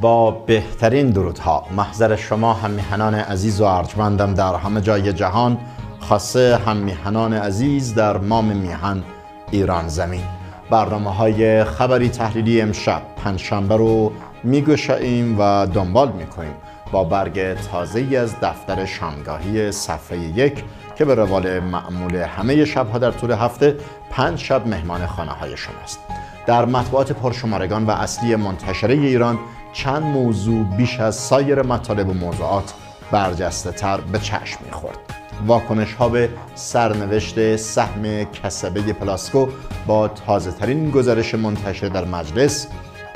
با بهترین درودها محضر شما همیهنان عزیز و ارجمندم در همه جای جهان خاصه همیهنان عزیز در مام میهن ایران زمین برنامه های خبری تحلیلی امشب پنجشنبه رو میگوشاییم و دنبال میکنیم با برگ تازه از دفتر شامگاهی صفحه یک که به روال معمول همه شبها در طول هفته پنج شب مهمان خانه های شماست در مطبوعات پرشمارگان و اصلی منتشره ایران چند موضوع بیش از سایر مطالب و موضوعات برجسته تر به چشم میخورد واکنش ها به سرنوشت سهم کسبه پلاسکو با تازه ترین گزارش منتشر در مجلس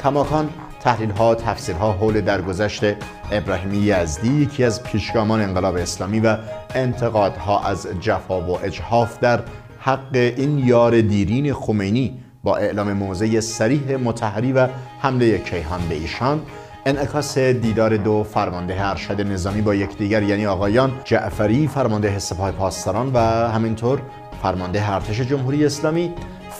کماکان تحلیل ها تفسیر ها حول درگذشت ابراهیمی یزدی یکی از پیشگامان انقلاب اسلامی و انتقادها از جفا و اجحاف در حق این یار دیرین خمینی با اعلام موضع سریح متحری و حمله کیهان به ایشان انعکاس دیدار دو فرمانده ارشد نظامی با یکدیگر یعنی آقایان جعفری فرمانده سپاه پاسداران و همینطور فرمانده ارتش جمهوری اسلامی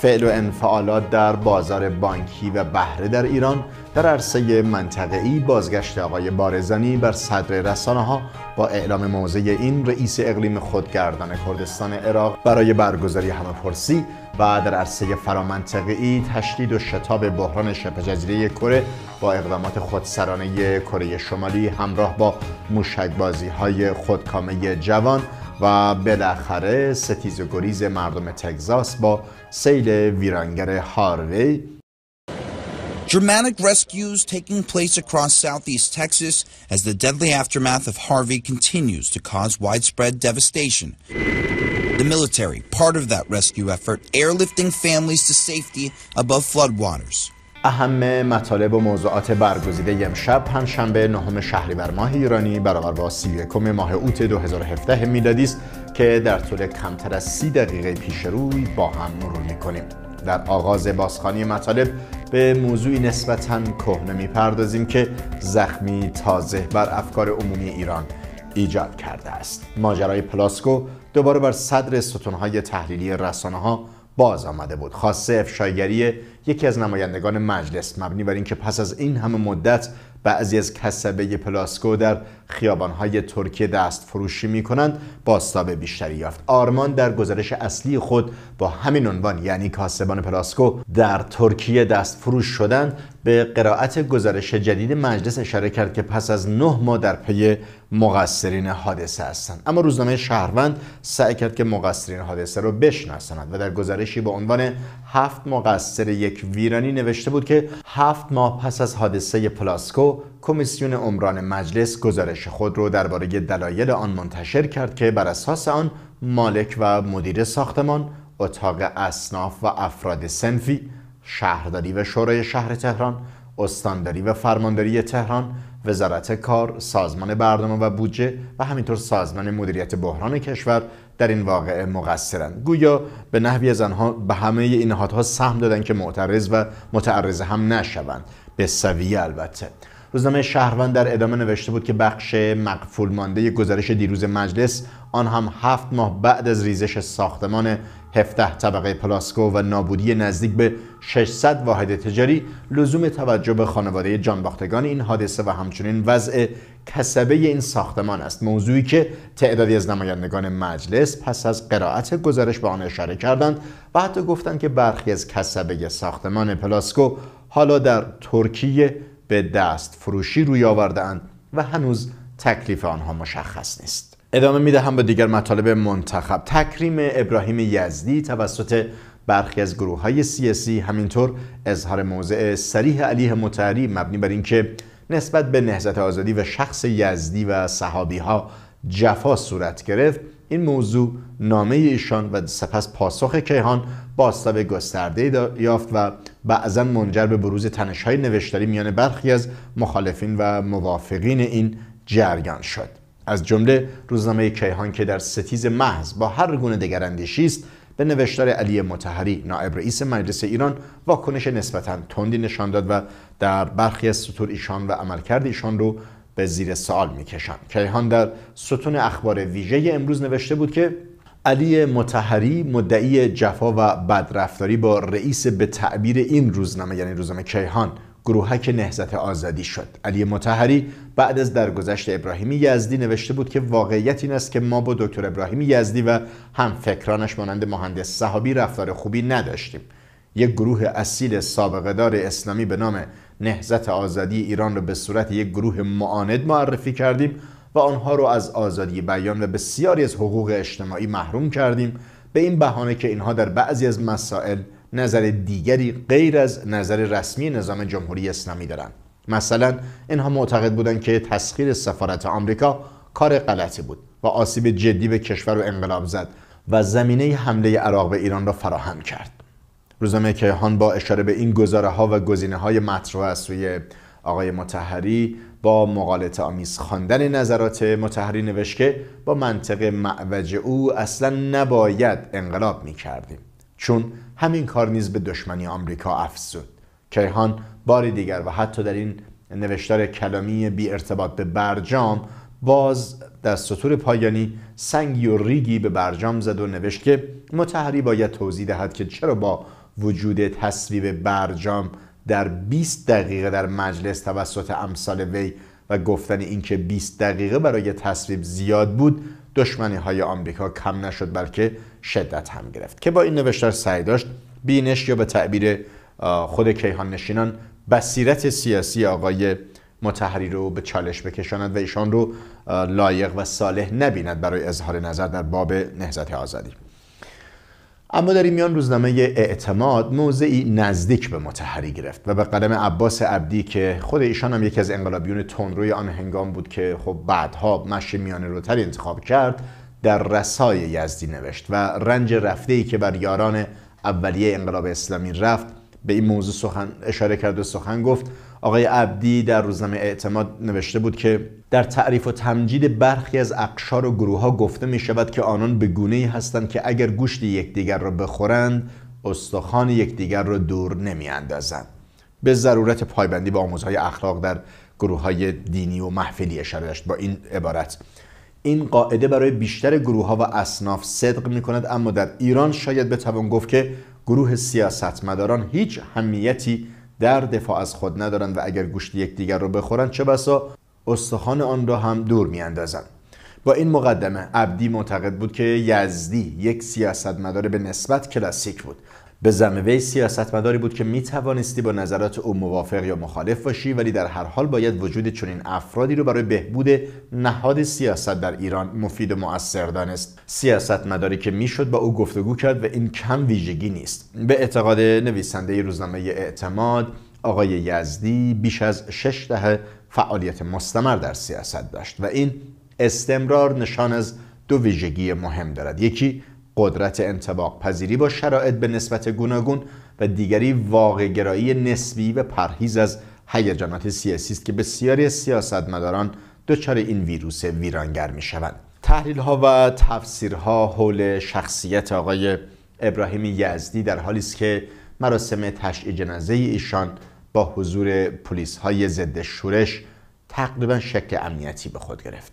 فعل و انفعالات در بازار بانکی و بهره در ایران در عرصه منطقه‌ای بازگشت آقای بارزانی بر صدر رسانه ها با اعلام موضع این رئیس اقلیم خودگردان کردستان عراق برای برگزاری پرسی و در عرصه فرامنطقه‌ای تشدید و شتاب بحران شبه جزیره کره با اقدامات خودسرانه کره شمالی همراه با مشکبازی های خودکامه جوان و بالاخره ستیز و گریز مردم تگزاس با سیل ویرانگر هاروی Dramatic rescues taking place across southeast Texas as the deadly aftermath of Harvey continues to cause widespread devastation. The military, part of that rescue effort, airlifting families to safety above floodwaters. اهم مطالب و موضوعات برگزیده امشب پنجشنبه نهم شهریور ماه ایرانی برابر با 31 ماه اوت 2017 میلادی است که در طول کمتر از سی دقیقه پیش روی با هم مرور میکنیم در آغاز بازخانی مطالب به موضوعی نسبتاً کهنه میپردازیم که زخمی تازه بر افکار عمومی ایران ایجاد کرده است ماجرای پلاسکو دوباره بر صدر ستونهای تحلیلی رسانه ها باز آمده بود خاصه افشاگری یکی از نمایندگان مجلس مبنی بر اینکه پس از این همه مدت بعضی از کسبه پلاسکو در خیابانهای ترکیه دست فروشی می کنند باستاب بیشتری یافت آرمان در گزارش اصلی خود با همین عنوان یعنی کاسبان پلاسکو در ترکیه دست فروش شدن به قرائت گزارش جدید مجلس اشاره کرد که پس از نه ماه در پی مقصرین حادثه هستند اما روزنامه شهروند سعی کرد که مقصرین حادثه را بشناساند و در گزارشی با عنوان هفت مقصر یک ویرانی نوشته بود که هفت ماه پس از حادثه پلاسکو کمیسیون عمران مجلس گزارش خود را درباره دلایل آن منتشر کرد که بر اساس آن مالک و مدیر ساختمان اتاق اصناف و افراد سنفی شهرداری و شورای شهر تهران استانداری و فرمانداری تهران وزارت کار، سازمان برنامه و بودجه و همینطور سازمان مدیریت بحران کشور در این واقعه مقصرند گویا به نحوی از آنها به همه این نهادها سهم دادند که معترض و متعرض هم نشوند به سویه البته روزنامه شهروند در ادامه نوشته بود که بخش مقفول مانده گزارش دیروز مجلس آن هم هفت ماه بعد از ریزش ساختمان 17 طبقه پلاسکو و نابودی نزدیک به 600 واحد تجاری لزوم توجه به خانواده جانباختگان این حادثه و همچنین وضع کسبه این ساختمان است موضوعی که تعدادی از نمایندگان مجلس پس از قرائت گزارش به آن اشاره کردند و حتی گفتند که برخی از کسبه ساختمان پلاسکو حالا در ترکیه به دست فروشی روی آوردهاند و هنوز تکلیف آنها مشخص نیست ادامه میدهم با دیگر مطالب منتخب تکریم ابراهیم یزدی توسط برخی از گروه های سیاسی همینطور اظهار موضع سریح علیه متحری مبنی بر اینکه نسبت به نهزت آزادی و شخص یزدی و صحابی ها جفا صورت گرفت این موضوع نامه ایشان و سپس پاسخ کیهان باستاب گسترده یافت و بعضا منجر به بروز تنش های نوشتاری میان برخی از مخالفین و موافقین این جریان شد از جمله روزنامه کیهان که در ستیز محض با هر گونه دگراندیشی است به نوشتار علی متحری نائب رئیس مجلس ایران واکنش نسبتا تندی نشان داد و در برخی از سطور ایشان و عملکرد ایشان رو به زیر سوال میکشند کیهان در ستون اخبار ویژه امروز نوشته بود که علی متحری مدعی جفا و بدرفتاری با رئیس به تعبیر این روزنامه یعنی روزنامه کیهان گروهک نهزت آزادی شد علی متحری بعد از درگذشت ابراهیم یزدی نوشته بود که واقعیت این است که ما با دکتر ابراهیم یزدی و هم فکرانش مانند مهندس صحابی رفتار خوبی نداشتیم یک گروه اصیل سابقه دار اسلامی به نام نهزت آزادی ایران را به صورت یک گروه معاند معرفی کردیم و آنها را از آزادی بیان و بسیاری از حقوق اجتماعی محروم کردیم به این بهانه که اینها در بعضی از مسائل نظر دیگری غیر از نظر رسمی نظام جمهوری اسلامی دارند مثلا اینها معتقد بودند که تسخیر سفارت آمریکا کار غلطی بود و آسیب جدی به کشور و انقلاب زد و زمینه حمله عراق به ایران را فراهم کرد روزنامه کیهان با اشاره به این گزاره ها و گزینه های مطروح از سوی آقای متحری با مقالط آمیز خواندن نظرات متحری نوشت که با منطق معوج او اصلا نباید انقلاب می چون همین کار نیز به دشمنی آمریکا افزود کیهان بار دیگر و حتی در این نوشتار کلامی بی ارتباط به برجام باز در سطور پایانی سنگی و ریگی به برجام زد و نوشت که متحری باید توضیح دهد که چرا با وجود تصویب برجام در 20 دقیقه در مجلس توسط امثال وی و گفتن اینکه 20 دقیقه برای تصویب زیاد بود دشمنی های آمریکا کم نشد بلکه شدت هم گرفت که با این نوشتار سعی داشت بینش یا به تعبیر خود کیهان نشینان بصیرت سیاسی آقای متحری رو به چالش بکشاند و ایشان رو لایق و صالح نبیند برای اظهار نظر در باب نهزت آزادی اما در این میان روزنامه اعتماد موضعی نزدیک به متحری گرفت و به قلم عباس عبدی که خود ایشان هم یکی از انقلابیون تندروی آن هنگام بود که خب بعدها مش میانه روتر انتخاب کرد در رسای یزدی نوشت و رنج رفته ای که بر یاران اولیه انقلاب اسلامی رفت به این موضوع سخن اشاره کرد و سخن گفت آقای عبدی در روزنامه اعتماد نوشته بود که در تعریف و تمجید برخی از اقشار و گروه ها گفته می شود که آنان به گونه ای هستند که اگر گوشت یکدیگر را بخورند استخوان یکدیگر را دور نمی به ضرورت پایبندی به آموزهای اخلاق در گروه های دینی و محفلی اشاره داشت با این عبارت این قاعده برای بیشتر گروه و اصناف صدق می کند اما در ایران شاید بتوان گفت که گروه سیاستمداران هیچ همیتی در دفاع از خود ندارند و اگر گوشت یکدیگر را بخورند چه بسا استخوان آن را هم دور میاندازند با این مقدمه عبدی معتقد بود که یزدی یک سیاستمدار به نسبت کلاسیک بود به زم وی سیاستمداری بود که میتوانستی با نظرات او موافق یا مخالف باشی ولی در هر حال باید وجود چنین افرادی رو برای بهبود نهاد سیاست در ایران مفید و مؤثر دانست سیاستمداری که میشد با او گفتگو کرد و این کم ویژگی نیست به اعتقاد نویسنده روزنامه اعتماد آقای یزدی بیش از شش دهه فعالیت مستمر در سیاست داشت و این استمرار نشان از دو ویژگی مهم دارد یکی قدرت انتباق پذیری با شرایط به نسبت گوناگون و دیگری واقعگرایی نسبی و پرهیز از هیجانات سیاسی است که بسیاری از سیاستمداران دچار این ویروس ویرانگر می شوند تحلیل ها و تفسیرها حول شخصیت آقای ابراهیم یزدی در حالی است که مراسم تشییع جنازه ایشان با حضور پلیس های ضد شورش تقریبا شکل امنیتی به خود گرفت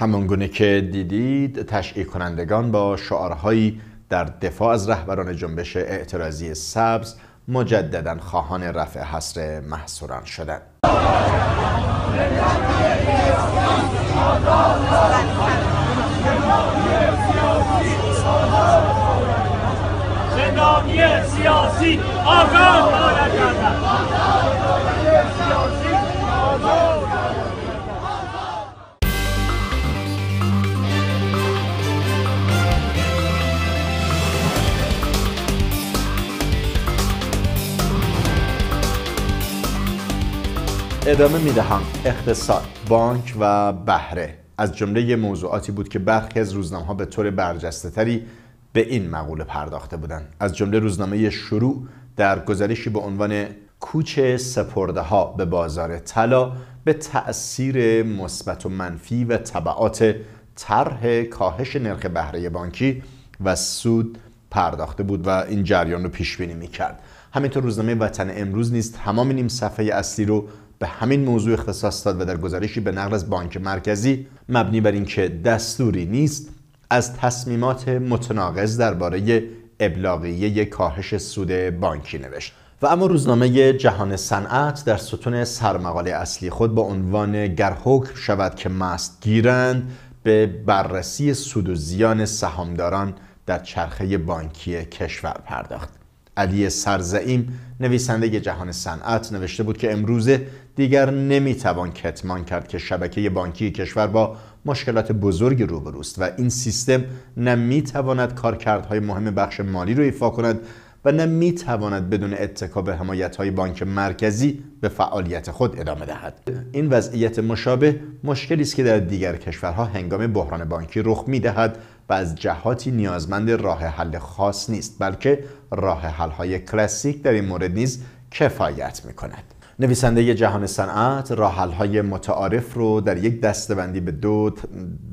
همانگونه که دیدید تشکیل کنندگان با شعارهایی در دفاع از رهبران جنبش اعتراضی سبز مجددا خواهان رفع حصر محصوران شدند ادامه میدهم اقتصاد، بانک و بهره از جمله موضوعاتی بود که برخی از روزنامه ها به طور برجسته تری به این مقوله پرداخته بودند از جمله روزنامه شروع در گزارشی به عنوان کوچ سپرده ها به بازار طلا به تأثیر مثبت و منفی و طبعات طرح کاهش نرخ بهره بانکی و سود پرداخته بود و این جریان رو پیش بینی میکرد همینطور روزنامه وطن امروز نیست تمام نیم صفحه اصلی رو به همین موضوع اختصاص داد و در گزارشی به نقل از بانک مرکزی مبنی بر اینکه دستوری نیست از تصمیمات متناقض درباره ابلاغیه کاهش سود بانکی نوشت و اما روزنامه جهان صنعت در ستون سرمقاله اصلی خود با عنوان گر حکم شود که مست گیرند به بررسی سود و زیان سهامداران در چرخه بانکی کشور پرداخت علی سرزعیم نویسنده جهان صنعت نوشته بود که امروزه دیگر نمیتوان کتمان کرد که شبکه بانکی کشور با مشکلات بزرگی روبروست و این سیستم نه میتواند کارکردهای مهم بخش مالی رو ایفا کند و نه میتواند بدون اتکا به حمایت های بانک مرکزی به فعالیت خود ادامه دهد این وضعیت مشابه مشکلی است که در دیگر کشورها هنگام بحران بانکی رخ میدهد و از جهاتی نیازمند راه حل خاص نیست بلکه راه حل های کلاسیک در این مورد نیز کفایت می کند. نویسنده جهان صنعت راه های متعارف رو در یک دستبندی به دو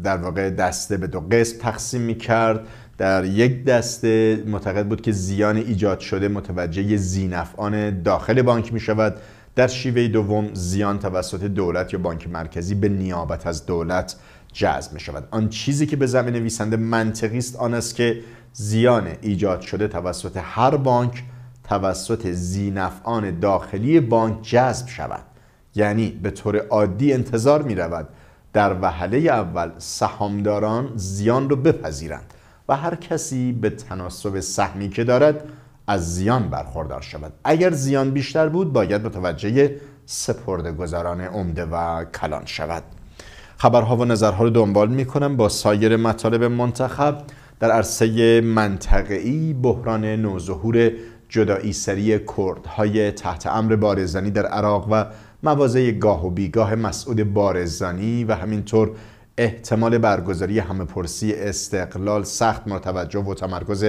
در واقع دسته به دو قسم تقسیم می کرد در یک دسته معتقد بود که زیان ایجاد شده متوجه زینفعان داخل بانک می شود در شیوه دوم زیان توسط دولت یا بانک مرکزی به نیابت از دولت جذب می شود آن چیزی که به زمین نویسنده منطقی است آن است که زیان ایجاد شده توسط هر بانک توسط زینفعان داخلی بانک جذب شود یعنی به طور عادی انتظار می رود در وهله اول سهامداران زیان را بپذیرند و هر کسی به تناسب سهمی که دارد از زیان برخوردار شود اگر زیان بیشتر بود باید متوجه گذاران عمده و کلان شود خبرها و نظرها رو دنبال میکنم با سایر مطالب منتخب در عرصه منطقه‌ای بحران نوظهور جدایی سری کردهای تحت امر بارزانی در عراق و موازه گاه و بیگاه مسعود بارزانی و همینطور احتمال برگزاری همه پرسی استقلال سخت متوجه و تمرکز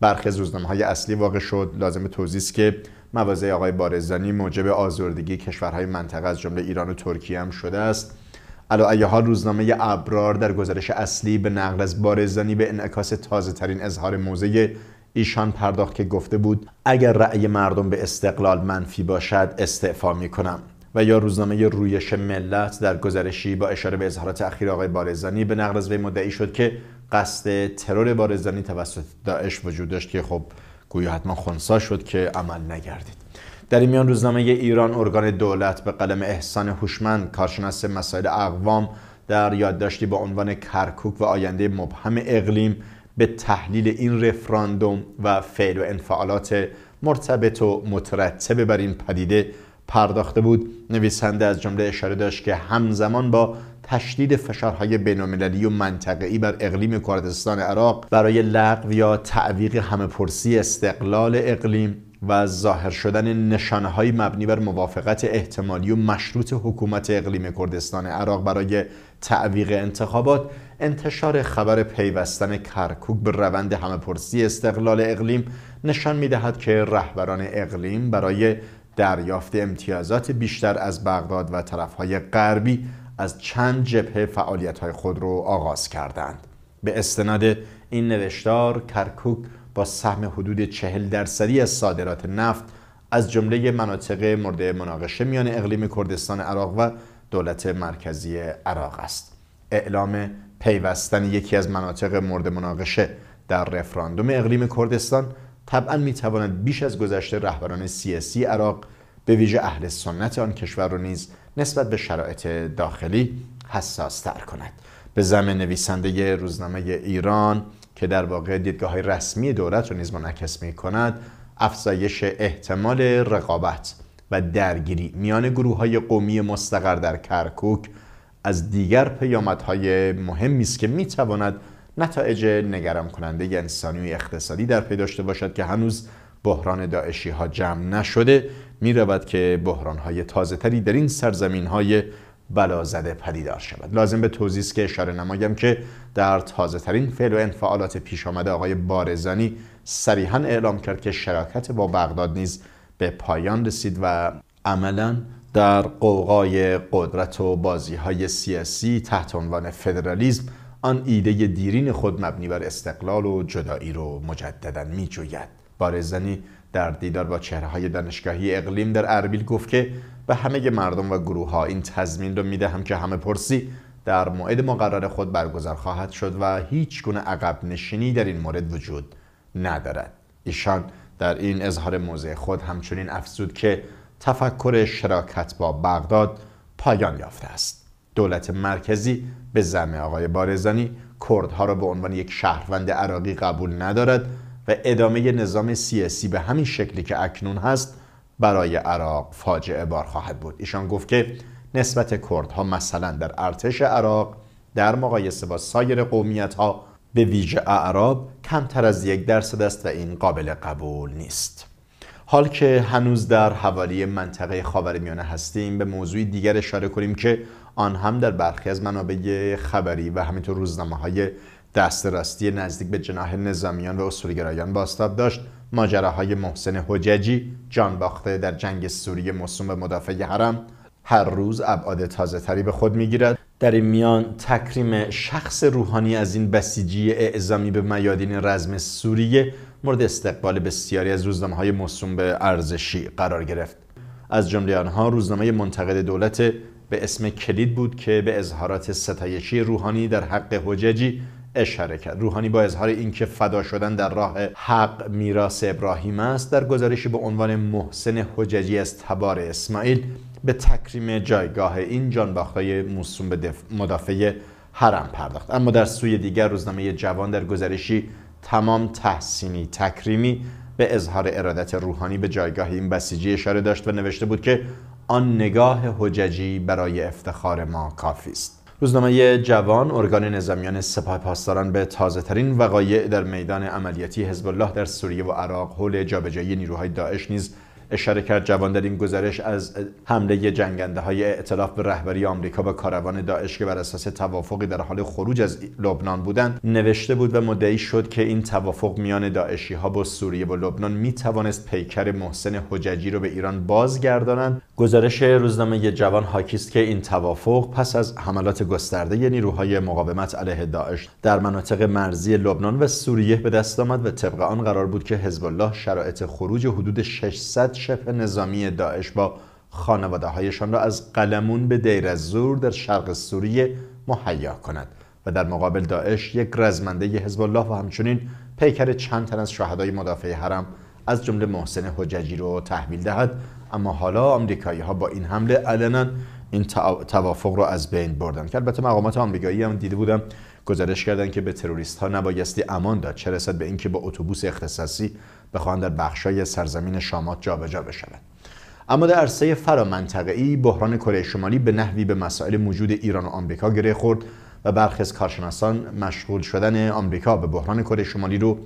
برخی از روزنامه های اصلی واقع شد لازم توضیح است که موازه آقای بارزانی موجب آزردگی کشورهای منطقه از جمله ایران و ترکیه هم شده است علا ها روزنامه ابرار در گزارش اصلی به نقل از بارزانی به انعکاس تازه ترین اظهار موضع ایشان پرداخت که گفته بود اگر رأی مردم به استقلال منفی باشد استعفا می کنم و یا روزنامه رویش ملت در گزارشی با اشاره به اظهارات اخیر آقای بارزانی به نقل از وی مدعی شد که قصد ترور بارزانی توسط داعش وجود داشت که خب گویا حتما خونسا شد که عمل نگردید در این میان روزنامه ایران ارگان دولت به قلم احسان هوشمند کارشناس مسائل اقوام در یادداشتی با عنوان کرکوک و آینده مبهم اقلیم به تحلیل این رفراندوم و فعل و انفعالات مرتبط و مترتبه بر این پدیده پرداخته بود نویسنده از جمله اشاره داشت که همزمان با تشدید فشارهای بین‌المللی و منطقه‌ای بر اقلیم کردستان عراق برای لغو یا تعویق پرسی استقلال اقلیم و ظاهر شدن های مبنی بر موافقت احتمالی و مشروط حکومت اقلیم کردستان عراق برای تعویق انتخابات انتشار خبر پیوستن کرکوک به روند پرسی استقلال اقلیم نشان میدهد که رهبران اقلیم برای دریافت امتیازات بیشتر از بغداد و طرفهای غربی از چند جبهه فعالیت‌های خود را آغاز کردند به استناد این نوشتار کرکوک با سهم حدود چهل درصدی از صادرات نفت از جمله مناطق مورد مناقشه میان اقلیم کردستان عراق و دولت مرکزی عراق است اعلام پیوستن یکی از مناطق مورد مناقشه در رفراندوم اقلیم کردستان طبعا میتواند بیش از گذشته رهبران سیاسی عراق به ویژه اهل سنت آن کشور را نیز نسبت به شرایط داخلی حساس تر کند به زمین نویسنده روزنامه ایران که در واقع دیدگاه های رسمی دولت رو نیز منعکس می کند افزایش احتمال رقابت و درگیری میان گروه های قومی مستقر در کرکوک از دیگر پیامدهای مهمی است که تواند نتایج نگران کننده ی انسانی و اقتصادی در پی داشته باشد که هنوز بحران داعشی ها جمع نشده می رود که بحران های تازه تری در این سرزمین های بلا زده پدیدار شود لازم به توضیح که اشاره نمایم که در تازه ترین فعل و انفعالات پیش آمده آقای بارزانی صریحا اعلام کرد که شراکت با بغداد نیز به پایان رسید و عملا در قوقای قدرت و بازی های سیاسی تحت عنوان فدرالیزم آن ایده دیرین خود مبنی بر استقلال و جدایی رو مجددا می جوید بارزانی در دیدار با چهره های دانشگاهی اقلیم در اربیل گفت که به همه مردم و گروه ها این تضمین را میدهم که همه پرسی در موعد مقرر خود برگزار خواهد شد و هیچ گونه عقب نشینی در این مورد وجود ندارد ایشان در این اظهار موضع خود همچنین افزود که تفکر شراکت با بغداد پایان یافته است دولت مرکزی به زمه آقای بارزانی کردها را به عنوان یک شهروند عراقی قبول ندارد ادامه نظام سیاسی به همین شکلی که اکنون هست برای عراق فاجعه بار خواهد بود ایشان گفت که نسبت کردها مثلا در ارتش عراق در مقایسه با سایر قومیت ها به ویژه اعراب کمتر از یک درصد است و این قابل قبول نیست حال که هنوز در حوالی منطقه خاورمیانه هستیم به موضوعی دیگر اشاره کنیم که آن هم در برخی از منابع خبری و همینطور روزنامه های دست راستی نزدیک به جناح نظامیان و اصولگرایان باستاب داشت ماجراهای محسن حججی جان باخته در جنگ سوریه مصوم به مدافع حرم هر روز ابعاد تازه تری به خود میگیرد در این میان تکریم شخص روحانی از این بسیجی اعزامی به میادین رزم سوریه مورد استقبال بسیاری از روزنامه های مصوم به ارزشی قرار گرفت از جمله آنها روزنامه منتقد دولت به اسم کلید بود که به اظهارات ستایشی روحانی در حق حججی اشاره کرد روحانی با اظهار اینکه فدا شدن در راه حق میراث ابراهیم است در گزارشی به عنوان محسن حججی از تبار اسماعیل به تکریم جایگاه این جانباختای موسوم به مدافع حرم پرداخت اما در سوی دیگر روزنامه جوان در گزارشی تمام تحسینی تکریمی به اظهار ارادت روحانی به جایگاه این بسیجی اشاره داشت و نوشته بود که آن نگاه حججی برای افتخار ما کافی است روزنامه جوان ارگان نظامیان سپاه پاسداران به تازه ترین وقایع در میدان عملیاتی حزب الله در سوریه و عراق حول جابجایی نیروهای داعش نیز اشاره کرد جوان در این گزارش از حمله جنگنده های اعتلاف به رهبری آمریکا و کاروان داعش که بر اساس توافقی در حال خروج از لبنان بودند نوشته بود و مدعی شد که این توافق میان داعشی ها با سوریه و لبنان می توانست پیکر محسن حججی رو به ایران بازگردانند گزارش روزنامه جوان حاکی که این توافق پس از حملات گسترده نیروهای مقاومت علیه داعش در مناطق مرزی لبنان و سوریه به دست آمد و طبق آن قرار بود که حزب الله شرایط خروج حدود 600 شبه نظامی داعش با خانواده هایشان را از قلمون به دیر زور در شرق سوریه مهیا کند و در مقابل داعش یک رزمنده حزب الله و همچنین پیکر چند تن از شهدای مدافع حرم از جمله محسن حججی رو تحویل دهد اما حالا آمریکایی ها با این حمله علنا این توافق رو از بین بردن که البته مقامات آمریکایی هم دیده بودم گزارش کردند که به تروریست ها نبایستی امان داد چه رسد به اینکه با اتوبوس اختصاصی بخواهند در بخشای سرزمین شامات جابجا بشوند اما در عرصه ای بحران کره شمالی به نحوی به مسائل موجود ایران و آمریکا گره خورد و برخی از کارشناسان مشغول شدن آمریکا به بحران کره شمالی رو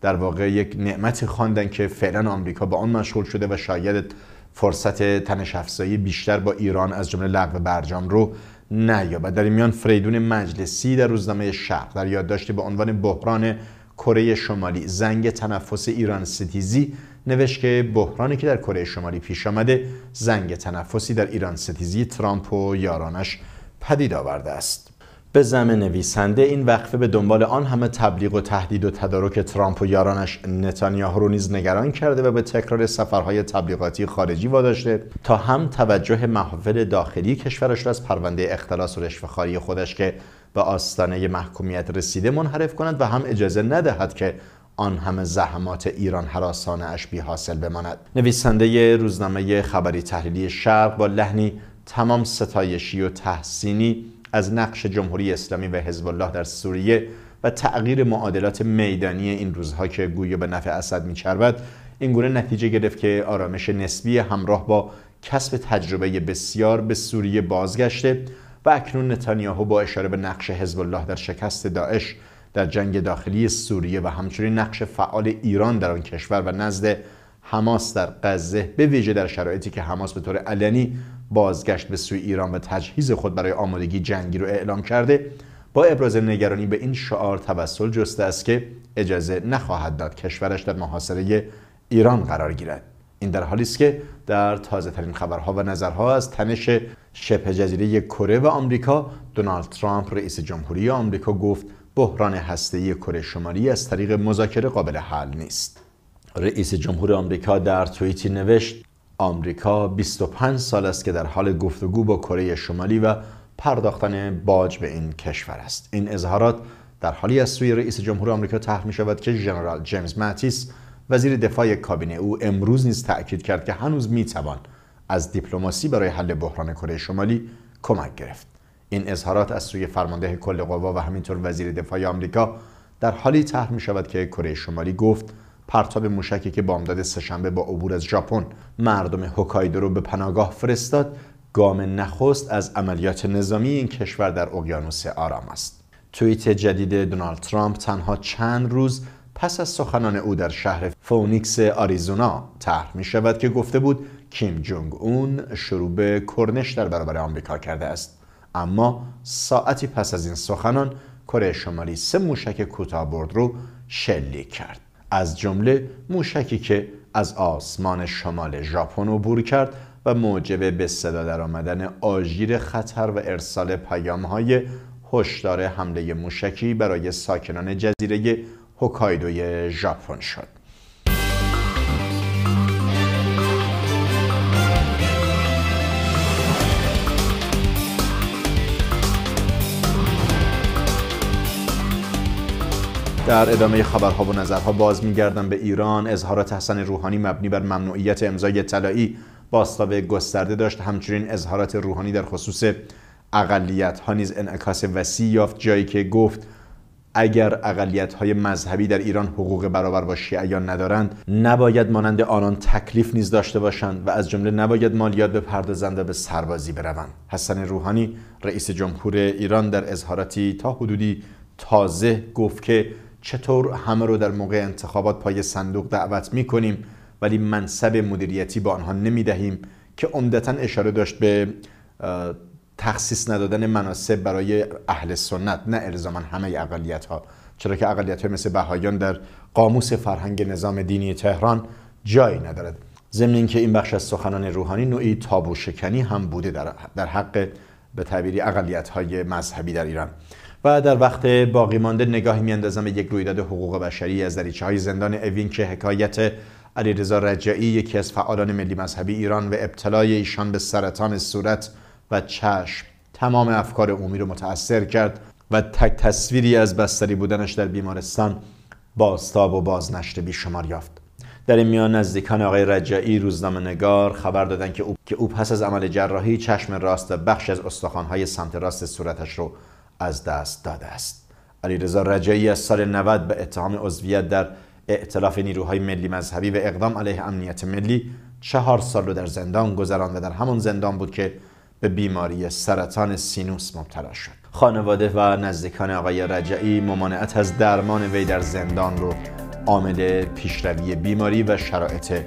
در واقع یک نعمت خواندن که فعلا آمریکا به آن مشغول شده و شاید فرصت تنش بیشتر با ایران از جمله لغو برجام رو نیابد در این میان فریدون مجلسی در روزنامه شرق در یادداشتی به عنوان بحران کره شمالی زنگ تنفس ایران ستیزی نوشت که بحرانی که در کره شمالی پیش آمده زنگ تنفسی در ایران ستیزی ترامپ و یارانش پدید آورده است به زم نویسنده این وقفه به دنبال آن همه تبلیغ و تهدید و تدارک ترامپ و یارانش نتانیاهو رو نیز نگران کرده و به تکرار سفرهای تبلیغاتی خارجی واداشته تا هم توجه محافل داخلی کشورش را از پرونده اختلاس و رشوهخواری خودش که به آستانه محکومیت رسیده منحرف کند و هم اجازه ندهد که آن همه زحمات ایران حراسان اش بی حاصل بماند نویسنده روزنامه خبری تحلیلی شرق با لحنی تمام ستایشی و تحسینی از نقش جمهوری اسلامی و حزب الله در سوریه و تغییر معادلات میدانی این روزها که گویا به نفع اسد میچرود این گونه نتیجه گرفت که آرامش نسبی همراه با کسب تجربه بسیار به سوریه بازگشته و اکنون نتانیاهو با اشاره به نقش حزب الله در شکست داعش در جنگ داخلی سوریه و همچنین نقش فعال ایران در آن کشور و نزد حماس در غزه به ویژه در شرایطی که حماس به طور علنی بازگشت به سوی ایران و تجهیز خود برای آمادگی جنگی رو اعلام کرده با ابراز نگرانی به این شعار توسل جسته است که اجازه نخواهد داد کشورش در محاصره ایران قرار گیرد این در حالی است که در تازه ترین خبرها و نظرها از تنش شبه جزیره کره و آمریکا دونالد ترامپ رئیس جمهوری آمریکا گفت بحران هسته‌ای کره شمالی از طریق مذاکره قابل حل نیست رئیس جمهور آمریکا در توییتی نوشت آمریکا 25 سال است که در حال گفتگو با کره شمالی و پرداختن باج به این کشور است این اظهارات در حالی از سوی رئیس جمهور آمریکا طرح می شود که ژنرال جیمز ماتیس وزیر دفاع کابینه او امروز نیز تأکید کرد که هنوز می توان از دیپلماسی برای حل بحران کره شمالی کمک گرفت این اظهارات از سوی فرمانده کل قوا و همینطور وزیر دفاع آمریکا در حالی طرح می شود که کره شمالی گفت پرتاب موشکی که بامداد سهشنبه با عبور از ژاپن مردم هوکایدو رو به پناهگاه فرستاد گام نخست از عملیات نظامی این کشور در اقیانوس آرام است توییت جدید دونالد ترامپ تنها چند روز پس از سخنان او در شهر فونیکس آریزونا طرح می شود که گفته بود کیم جونگ اون شروع به کرنش در برابر آمریکا کرده است اما ساعتی پس از این سخنان کره شمالی سه موشک کوتاه برد رو شلیک کرد از جمله موشکی که از آسمان شمال ژاپن عبور کرد و موجب به صدا درآمدن آژیر خطر و ارسال پیامهای هشدار حمله موشکی برای ساکنان جزیره هوکایدوی ژاپن شد در ادامه خبرها و نظرها باز میگردم به ایران اظهارات حسن روحانی مبنی بر ممنوعیت امضای طلایی باستاب گسترده داشت همچنین اظهارات روحانی در خصوص اقلیت ها نیز انعکاس وسیع یافت جایی که گفت اگر اقلیت های مذهبی در ایران حقوق برابر با شیعیان ندارند نباید مانند آنان تکلیف نیز داشته باشند و از جمله نباید مالیات بپردازند و به سربازی بروند حسن روحانی رئیس جمهور ایران در اظهاراتی تا حدودی تازه گفت که چطور همه رو در موقع انتخابات پای صندوق دعوت می کنیم ولی منصب مدیریتی با آنها نمی دهیم که عمدتا اشاره داشت به تخصیص ندادن مناسب برای اهل سنت نه الزاما همه اقلیت ها چرا که اقلیت های مثل بهایان در قاموس فرهنگ نظام دینی تهران جایی ندارد ضمن اینکه این بخش از سخنان روحانی نوعی تابو شکنی هم بوده در, در حق به تعبیری اقلیت های مذهبی در ایران و در وقت باقی مانده نگاهی میاندازم به یک رویداد حقوق بشری از دریچه های زندان اوین که حکایت علیرضا رجعی یکی از فعالان ملی مذهبی ایران و ابتلای ایشان به سرطان صورت و چشم تمام افکار عمومی رو متاثر کرد و تک تصویری از بستری بودنش در بیمارستان بازتاب و بازنشت بیشمار یافت در این میان نزدیکان آقای رجعی روزنامه نگار خبر دادند که او که او پس از عمل جراحی چشم راست و بخش از استخوان‌های سمت راست صورتش رو از دست داده است علیرضا رجایی از سال 90 به اتهام عضویت در ائتلاف نیروهای ملی مذهبی و اقدام علیه امنیت ملی چهار سال رو در زندان گذراند و در همون زندان بود که به بیماری سرطان سینوس مبتلا شد خانواده و نزدیکان آقای رجایی ممانعت از درمان وی در زندان رو عامل پیشروی بیماری و شرایط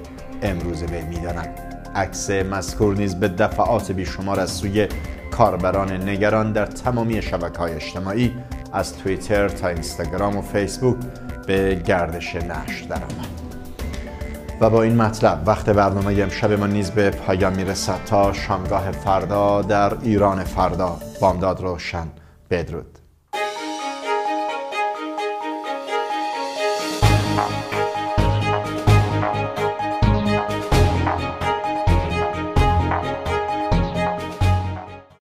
امروز وی میدانند عکس مذکور نیز به دفعات بیشمار از سوی کاربران نگران در تمامی شبکه های اجتماعی از توییتر تا اینستاگرام و فیسبوک به گردش نشر درآمد و با این مطلب وقت برنامه امشب ما نیز به پایان میرسد تا شامگاه فردا در ایران فردا بامداد روشن بدرود